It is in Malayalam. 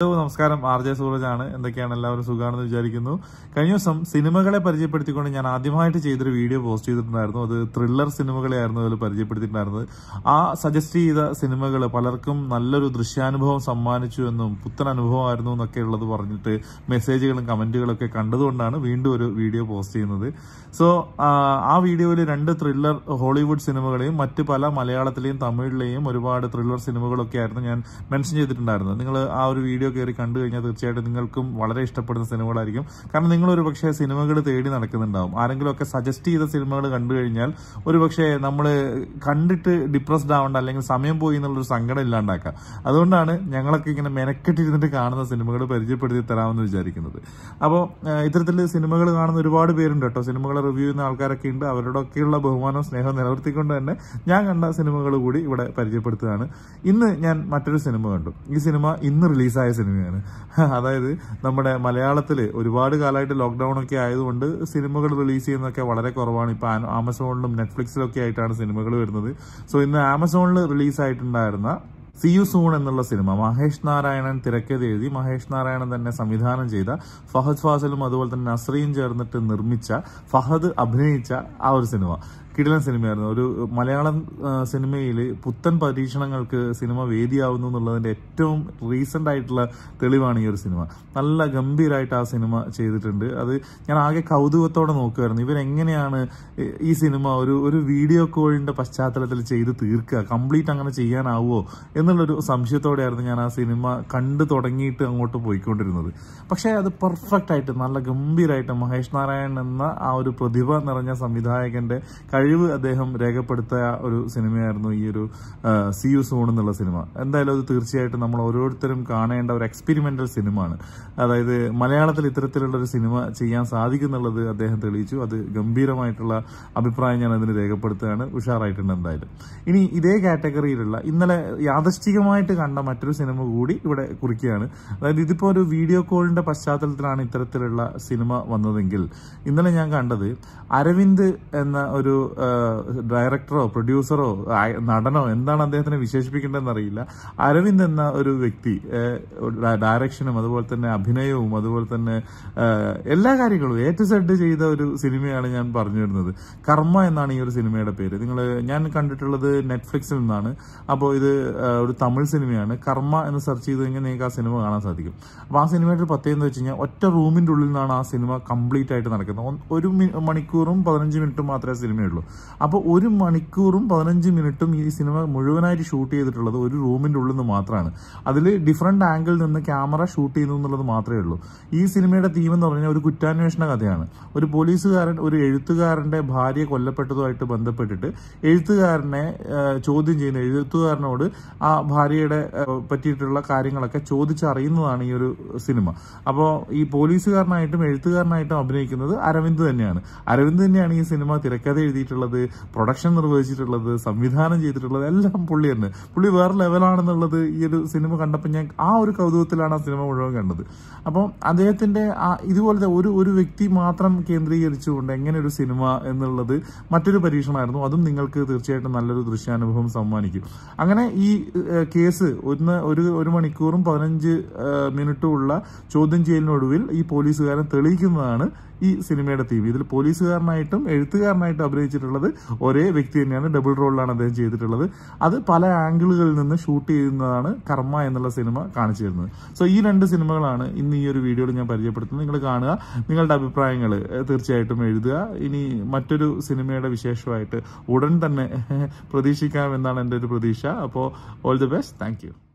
ഹലോ നമസ്കാരം ആർ ജെ സൂരജ് ആണ് എന്തൊക്കെയാണ് എല്ലാവരും സുഖമാണെന്ന് വിചാരിക്കുന്നു കഴിഞ്ഞ ദിവസം സിനിമകളെ പരിചയപ്പെടുത്തിക്കൊണ്ട് ഞാൻ ആദ്യമായിട്ട് ചെയ്തൊരു വീഡിയോ പോസ്റ്റ് ചെയ്തിട്ടുണ്ടായിരുന്നു അത് ത്രില്ലർ സിനിമകളെയായിരുന്നു അതിൽ പരിചയപ്പെടുത്തിയിട്ടുണ്ടായിരുന്നത് ആ സജസ്റ്റ് ചെയ്ത സിനിമകൾ പലർക്കും നല്ലൊരു ദൃശ്യാനുഭവം സമ്മാനിച്ചു എന്നും പുത്തൻ അനുഭവമായിരുന്നു എന്നൊക്കെ ഉള്ളത് പറഞ്ഞിട്ട് മെസ്സേജുകളും കമന്റുകളൊക്കെ കണ്ടതുകൊണ്ടാണ് വീണ്ടും ഒരു വീഡിയോ പോസ്റ്റ് ചെയ്യുന്നത് സോ ആ വീഡിയോയിൽ രണ്ട് ത്രില്ലർ ഹോളിവുഡ് സിനിമകളെയും മറ്റ് പല മലയാളത്തിലെയും തമിഴിലെയും ഒരുപാട് ത്രില്ലർ സിനിമകളൊക്കെ ആയിരുന്നു ഞാൻ മെൻഷൻ ചെയ്തിട്ടുണ്ടായിരുന്നത് നിങ്ങൾ ആ ഒരു വീഡിയോ വീഡിയോ കയറി കണ്ടു കഴിഞ്ഞാൽ തീർച്ചയായിട്ടും നിങ്ങൾക്കും വളരെ ഇഷ്ടപ്പെടുന്ന സിനിമകളായിരിക്കും കാരണം നിങ്ങൾ ഒരു പക്ഷേ സിനിമകൾ തേടി നടക്കുന്നുണ്ടാവും ആരെങ്കിലുമൊക്കെ സജസ്റ്റ് ചെയ്ത സിനിമകൾ കണ്ടു കഴിഞ്ഞാൽ ഒരു പക്ഷേ നമ്മൾ കണ്ടിട്ട് ഡിപ്രസ്ഡ് ആവേണ്ട അല്ലെങ്കിൽ സമയം പോയി എന്നുള്ളൊരു സങ്കടം ഇല്ലാണ്ടാക്കാം അതുകൊണ്ടാണ് ഞങ്ങളൊക്കെ ഇങ്ങനെ മെനക്കെട്ടിരുന്നിട്ട് കാണുന്ന സിനിമകൾ പരിചയപ്പെടുത്തി തരാമെന്ന് വിചാരിക്കുന്നത് അപ്പോൾ ഇത്തരത്തിൽ സിനിമകൾ കാണുന്ന ഒരുപാട് പേരുണ്ട് കേട്ടോ സിനിമകൾ റിവ്യൂ ചെയ്യുന്ന ആൾക്കാരൊക്കെ ഉണ്ട് അവരോടൊക്കെയുള്ള ബഹുമാനവും സ്നേഹവും നിലനിർത്തിക്കൊണ്ട് തന്നെ ഞാൻ കണ്ട സിനിമകൾ കൂടി ഇവിടെ പരിചയപ്പെടുത്തുകയാണ് ഇന്ന് ഞാൻ മറ്റൊരു സിനിമ കണ്ടു ഈ സിനിമ ഇന്ന് റിലീസായ സിനിമയാണ് അതായത് നമ്മുടെ മലയാളത്തിൽ ഒരുപാട് കാലമായിട്ട് ലോക്ക്ഡൗൺ ഒക്കെ ആയതുകൊണ്ട് സിനിമകൾ റിലീസ് ചെയ്യുന്നതൊക്കെ വളരെ കുറവാണ് ഇപ്പം ആമസോണിലും നെറ്റ്ഫ്ലിക്സിലൊക്കെ ആയിട്ടാണ് സിനിമകൾ വരുന്നത് സോ ഇന്ന് ആമസോണിൽ റിലീസായിട്ടുണ്ടായിരുന്ന സി യു സൂൺ എന്നുള്ള സിനിമ മഹേഷ് നാരായണൻ തിരക്കഥ എഴുതി മഹേഷ് നാരായണൻ തന്നെ സംവിധാനം ചെയ്ത ഫഹദ് ഫാസലും അതുപോലെ തന്നെ നസ്രീയും ചേർന്നിട്ട് നിർമ്മിച്ച ഫഹദ് അഭിനയിച്ച ആ ഒരു സിനിമ കിടിലൻ സിനിമയായിരുന്നു ഒരു മലയാളം സിനിമയിൽ പുത്തൻ പരീക്ഷണങ്ങൾക്ക് സിനിമ വേദിയാവുന്നു എന്നുള്ളതിൻ്റെ ഏറ്റവും റീസെൻ്റ് ആയിട്ടുള്ള തെളിവാണ് ഈ ഒരു സിനിമ നല്ല ഗംഭീരമായിട്ട് ആ സിനിമ ചെയ്തിട്ടുണ്ട് അത് ഞാൻ ആകെ കൗതുകത്തോടെ നോക്കുമായിരുന്നു ഇവരെങ്ങനെയാണ് ഈ സിനിമ ഒരു ഒരു വീഡിയോ കോളിൻ്റെ പശ്ചാത്തലത്തിൽ ചെയ്ത് തീർക്കുക കംപ്ലീറ്റ് അങ്ങനെ ചെയ്യാനാവുമോ എന്നുള്ളൊരു സംശയത്തോടെയായിരുന്നു ഞാൻ ആ സിനിമ കണ്ടു തുടങ്ങിയിട്ട് അങ്ങോട്ട് പോയിക്കൊണ്ടിരുന്നത് പക്ഷേ അത് പെർഫെക്റ്റായിട്ട് നല്ല ഗംഭീരമായിട്ട് മഹേഷ് നാരായണൻ എന്ന ആ ഒരു പ്രതിഭ നിറഞ്ഞ സംവിധായകൻ്റെ കഴിവ് കഴിവ് അദ്ദേഹം രേഖപ്പെടുത്തിയ ഒരു സിനിമയായിരുന്നു ഈ ഒരു സി യു സോൺ എന്നുള്ള സിനിമ എന്തായാലും അത് തീർച്ചയായിട്ടും നമ്മൾ ഓരോരുത്തരും കാണേണ്ട ഒരു സിനിമ സിനിമയാണ് അതായത് മലയാളത്തിൽ ഇത്തരത്തിലുള്ള ഒരു സിനിമ ചെയ്യാൻ സാധിക്കുന്നുള്ളത് അദ്ദേഹം തെളിയിച്ചു അത് ഗംഭീരമായിട്ടുള്ള അഭിപ്രായം ഞാൻ അതിന് രേഖപ്പെടുത്തുകയാണ് ഉഷാറായിട്ടുണ്ട് എന്തായാലും ഇനി ഇതേ കാറ്റഗറിയിലുള്ള ഇന്നലെ യാദൃശ്ചികമായിട്ട് കണ്ട മറ്റൊരു സിനിമ കൂടി ഇവിടെ കുറിക്കുകയാണ് അതായത് ഇതിപ്പോ ഒരു വീഡിയോ കോളിന്റെ പശ്ചാത്തലത്തിലാണ് ഇത്തരത്തിലുള്ള സിനിമ വന്നതെങ്കിൽ ഇന്നലെ ഞാൻ കണ്ടത് അരവിന്ദ് എന്ന ഒരു ഡയറക്ടറോ പ്രൊഡ്യൂസറോ നടനോ എന്താണ് അദ്ദേഹത്തിനെ വിശേഷിപ്പിക്കേണ്ടതെന്ന് അറിയില്ല അരവിന്ദ് എന്ന ഒരു വ്യക്തി ഡയറക്ഷനും അതുപോലെ തന്നെ അഭിനയവും അതുപോലെ തന്നെ എല്ലാ കാര്യങ്ങളും എ സെഡ് ചെയ്ത ഒരു സിനിമയാണ് ഞാൻ പറഞ്ഞു വരുന്നത് കർമ്മ എന്നാണ് ഈ ഒരു സിനിമയുടെ പേര് നിങ്ങൾ ഞാൻ കണ്ടിട്ടുള്ളത് നെറ്റ്ഫ്ലിക്സിൽ നിന്നാണ് അപ്പോൾ ഇത് ഒരു തമിഴ് സിനിമയാണ് കർമ്മ എന്ന് സെർച്ച് ചെയ്ത് കഴിഞ്ഞാൽ നിങ്ങൾക്ക് ആ സിനിമ കാണാൻ സാധിക്കും അപ്പോൾ ആ സിനിമയുടെ ഒരു പ്രത്യേകത എന്ന് വെച്ച് കഴിഞ്ഞാൽ ഒറ്റ റൂമിൻ്റെ ഉള്ളിൽ നിന്നാണ് ആ സിനിമ കംപ്ലീറ്റ് ആയിട്ട് നടക്കുന്നത് ഒരു മണിക്കൂറും പതിനഞ്ച് മിനിറ്റും മാത്രമേ സിനിമയുള്ളൂ ചെയ്തിട്ടുള്ളൂ അപ്പോൾ ഒരു മണിക്കൂറും പതിനഞ്ച് മിനിറ്റും ഈ സിനിമ മുഴുവനായിട്ട് ഷൂട്ട് ചെയ്തിട്ടുള്ളത് ഒരു റൂമിൻ്റെ ഉള്ളിൽ നിന്ന് മാത്രമാണ് അതിൽ ഡിഫറെൻ്റ് ആംഗിളിൽ നിന്ന് ക്യാമറ ഷൂട്ട് ചെയ്യുന്നു എന്നുള്ളത് മാത്രമേ ഉള്ളൂ ഈ സിനിമയുടെ തീം എന്ന് പറഞ്ഞാൽ ഒരു കുറ്റാന്വേഷണ കഥയാണ് ഒരു പോലീസുകാരൻ ഒരു എഴുത്തുകാരൻ്റെ ഭാര്യ കൊല്ലപ്പെട്ടതുമായിട്ട് ബന്ധപ്പെട്ടിട്ട് എഴുത്തുകാരനെ ചോദ്യം ചെയ്യുന്ന എഴുത്തുകാരനോട് ആ ഭാര്യയുടെ പറ്റിയിട്ടുള്ള കാര്യങ്ങളൊക്കെ ചോദിച്ചറിയുന്നതാണ് ഈ ഒരു സിനിമ അപ്പോൾ ഈ പോലീസുകാരനായിട്ടും എഴുത്തുകാരനായിട്ടും അഭിനയിക്കുന്നത് അരവിന്ദ് തന്നെയാണ് അരവിന്ദ് തന്നെയാണ് ഈ സിനിമ തിരക്കഥ എഴുതിയിട്ട് ഒരുക്കിയിട്ടുള്ളത് പ്രൊഡക്ഷൻ നിർവഹിച്ചിട്ടുള്ളത് സംവിധാനം ചെയ്തിട്ടുള്ളത് എല്ലാം പുള്ളി തന്നെ പുള്ളി വേറെ ലെവലാണെന്നുള്ളത് ഈ ഒരു സിനിമ കണ്ടപ്പോൾ ഞാൻ ആ ഒരു കൗതുകത്തിലാണ് ആ സിനിമ മുഴുവൻ കണ്ടത് അപ്പോൾ അദ്ദേഹത്തിൻ്റെ ആ ഇതുപോലത്തെ ഒരു ഒരു വ്യക്തി മാത്രം കേന്ദ്രീകരിച്ചുകൊണ്ട് എങ്ങനെ ഒരു സിനിമ എന്നുള്ളത് മറ്റൊരു പരീക്ഷണമായിരുന്നു അതും നിങ്ങൾക്ക് തീർച്ചയായിട്ടും നല്ലൊരു ദൃശ്യാനുഭവം സമ്മാനിക്കും അങ്ങനെ ഈ കേസ് ഒന്ന് ഒരു ഒരു മണിക്കൂറും പതിനഞ്ച് മിനിറ്റും ഉള്ള ചോദ്യം ചെയ്യലിനൊടുവിൽ ഈ പോലീസുകാരൻ തെളിയിക്കുന്നതാണ് ഈ സിനിമയുടെ തീം ഇതിൽ പോലീസുകാരനായിട്ടും എഴുത്തുകാരനായിട്ടും അഭിനയിച്ച ചെയ്തിട്ടുള്ളത് ഒരേ വ്യക്തി തന്നെയാണ് ഡബിൾ റോളിലാണ് അദ്ദേഹം ചെയ്തിട്ടുള്ളത് അത് പല ആംഗിളുകളിൽ നിന്ന് ഷൂട്ട് ചെയ്യുന്നതാണ് കർമ്മ എന്നുള്ള സിനിമ കാണിച്ചു തരുന്നത് സോ ഈ രണ്ട് സിനിമകളാണ് ഇന്ന് ഈ ഒരു വീഡിയോയിൽ ഞാൻ പരിചയപ്പെടുത്തുന്നത് നിങ്ങൾ കാണുക നിങ്ങളുടെ അഭിപ്രായങ്ങൾ തീർച്ചയായിട്ടും എഴുതുക ഇനി മറ്റൊരു സിനിമയുടെ വിശേഷമായിട്ട് ഉടൻ തന്നെ പ്രതീക്ഷിക്കാമെന്നാണ് എൻ്റെ ഒരു പ്രതീക്ഷ അപ്പോൾ ഓൾ ദി ബെസ്റ്റ് താങ്ക്